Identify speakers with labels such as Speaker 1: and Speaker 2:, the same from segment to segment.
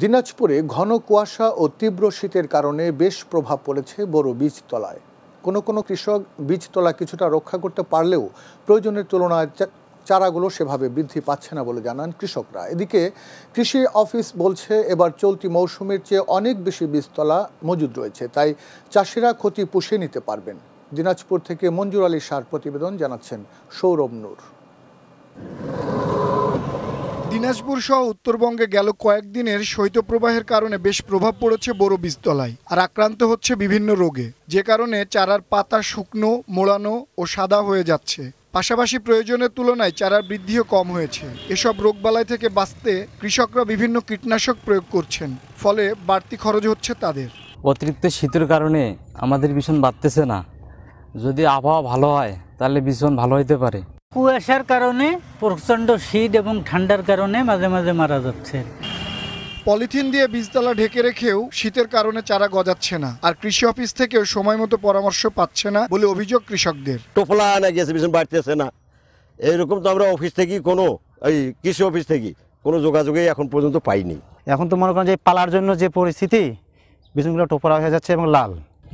Speaker 1: দিনাজপুরে ঘন কুয়াশা ও তীব্র শীতের কারণে বেশ প্রভাব পড়েছে বড় বীজতলায় কোনো কোনো কৃষক বীজতলা কিছুটা রক্ষা করতে পারলেও প্রয়োজনের তুলনায় চারাগুলো সেভাবে বৃদ্ধি পাচ্ছে না বলে জানান কৃষকরা এদিকে কৃষি অফিস বলছে এবার চলতি মৌসুমের চেয়ে অনেক বেশি বীজতলা মজুদ রয়েছে তাই চাষিরা ক্ষতি পুষিয়ে নিতে পারবেন দিনাজপুর থেকে মঞ্জুর আলী সার প্রতিবেদন জানাচ্ছেন সৌরভ নূর দিনাজপুর সহ উত্তরবঙ্গে গেল
Speaker 2: কয়েকদিনের শৈত্যপ্রবাহের কারণে বেশ প্রভাব পড়েছে বড় বীজতলায় আর আক্রান্ত হচ্ছে বিভিন্ন রোগে যে কারণে চারার পাতা শুকনো মোড়ানো ও সাদা হয়ে যাচ্ছে পাশাপাশি প্রয়োজনের তুলনায় চারার বৃদ্ধিও কম হয়েছে এসব রোগবালাই থেকে বাঁচতে কৃষকরা বিভিন্ন কীটনাশক প্রয়োগ করছেন ফলে বাড়তি খরচ হচ্ছে তাদের অতিরিক্ত শীতের কারণে আমাদের ভীষণ বাড়তেছে না যদি আবহাওয়া ভালো হয় তাহলে ভীষণ ভালো হইতে পারে কুয়াশার কারণে প্রচণ্ড শীত এবং ঠান্ডার কারণে মাঝে মাঝে মারা যাচ্ছে পলিথিন দিয়ে বীজতলা ঢেকে রেখেও শীতের কারণে চারা গজাচ্ছে না আর কৃষি অফিস থেকেও সময় মতো পরামর্শ পাচ্ছে না বলে অভিযোগ কৃষকদের টোপলা আনা গেছে ভীষণ বাড়তেছে না এইরকম তো আমরা অফিস থেকেই কোনো এই কৃষি অফিস থেকে কোনো যোগাযোগেই এখন পর্যন্ত পাইনি এখন তো মনে করেন যে পালার জন্য যে পরিস্থিতি ভীষণগুলো টোপলা হয়ে যাচ্ছে এবং লাল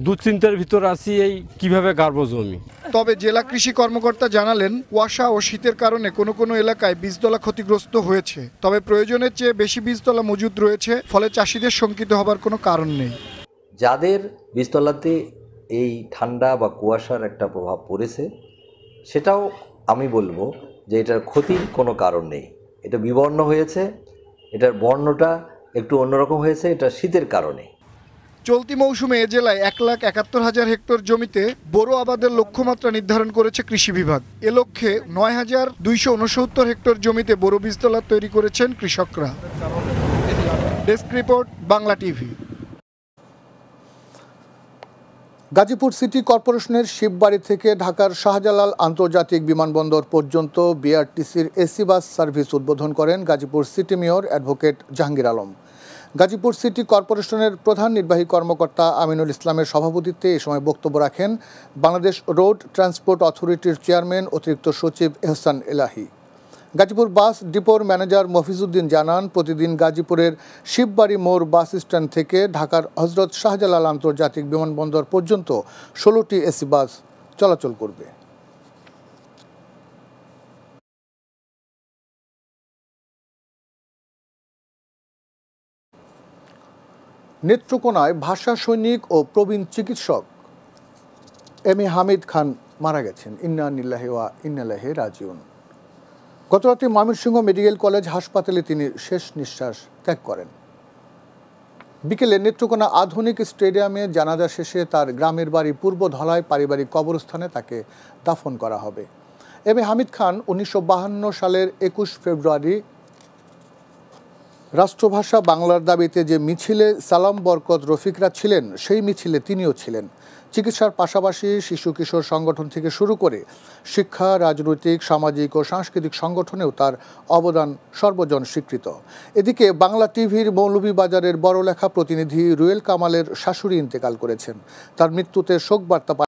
Speaker 2: দুশ্চিন্তার ভিতর আছি এই কিভাবে গাড়ব জমি তবে জেলা কৃষি কর্মকর্তা জানালেন কুয়াশা ও শীতের কারণে কোনো কোনো এলাকায় বীজতলা ক্ষতিগ্রস্ত হয়েছে তবে প্রয়োজনের চেয়ে বেশি বীজতলা মজুদ রয়েছে ফলে চাষিদের শঙ্কিত হবার কোনো কারণ নেই যাদের বীজতলাতে এই ঠান্ডা বা কুয়াশার একটা প্রভাব পড়েছে সেটাও আমি বলবো যে এটার ক্ষতির কোনো কারণ নেই এটা বিবর্ণ হয়েছে এটার বর্ণটা
Speaker 1: একটু অন্যরকম হয়েছে এটা শীতের কারণে
Speaker 2: চলতি মৌসুমে এ জেলায় এক লাখ একাত্তর হাজার হেক্টর জমিতে বোরো আবাদের লক্ষ্যমাত্রা নির্ধারণ করেছে কৃষি বিভাগ এ লক্ষ্যে নয় হাজার দুইশো উনসত্তর হেক্টর জমিতে বোরো বীজতলা তৈরি করেছেন কৃষকরা
Speaker 1: desk report Bangla TV Gazipur city কর্পোরেশনের শিববাড়ি থেকে ঢাকার শাহজালাল আন্তর্জাতিক বিমানবন্দর পর্যন্ত বিআরটিসির এসি বাস সার্ভিস উদ্বোধন করেন Gazipur city mayor advocate Jahangir Alam Gazipur city কর্পোরেশনের প্রধান নির্বাহী কর্মকর্তা আমিনুল ইসলামের সভাপতিত্বে এ সময় বক্তব্য রাখেন বাংলাদেশ রোড ট্রান্সপোর্ট অথরিটির চেয়ারম্যান অতিরিক্ত সচিব এহসান এলাহি গাজীপুর বাস ডিপোর ম্যানেজার মফিজুদ্দিন জানান প্রতিদিন গাজীপুরের শিববাড়ি মোড় বাস স্ট্যান্ড থেকে ঢাকার হজরত শাহজালাল আন্তর্জাতিক বিমানবন্দর পর্যন্ত ষোলোটি এসি বাস চলাচল করবে নেত্রকোনায় ভাষা সৈনিক ও প্রবীণ চিকিৎসক এম এ হামিদ খান মারা গেছেন ইন্না নিল্লাহে ওয়া ইন্নালাহে রাজিউন গতরাতে ময়মনসিংহ মেডিকেল কলেজ হাসপাতালে তিনি শেষ নিঃশ্বাস ত্যাগ করেন বিকেলে নেত্রকোনা আধুনিক স্টেডিয়ামে জানাজা শেষে তার গ্রামের বাড়ি পূর্ব ধলায় পারিবারিক কবরস্থানে তাকে দাফন করা হবে এম এ হামিদ খান উনিশশো সালের একুশ ফেব্রুয়ারি রাষ্ট্রভাষা বাংলার দাবিতে যে মিছিলে সালাম বরকত রফিকরা ছিলেন সেই মিছিলে তিনিও ছিলেন চিকিৎসার পাশাপাশি শিশু কিশোর সংগঠন থেকে শুরু করে শিক্ষা রাজনৈতিক সামাজিক ও সাংস্কৃতিক সংগঠনেও তার অবদান সর্বজন স্বীকৃত এদিকে বাংলা টিভির মৌলভীবাজারের বড়লেখা প্রতিনিধি রুয়েল কামালের শাশুড়ি ইন্তেকাল করেছেন তার মৃত্যুতে শোক বার্তা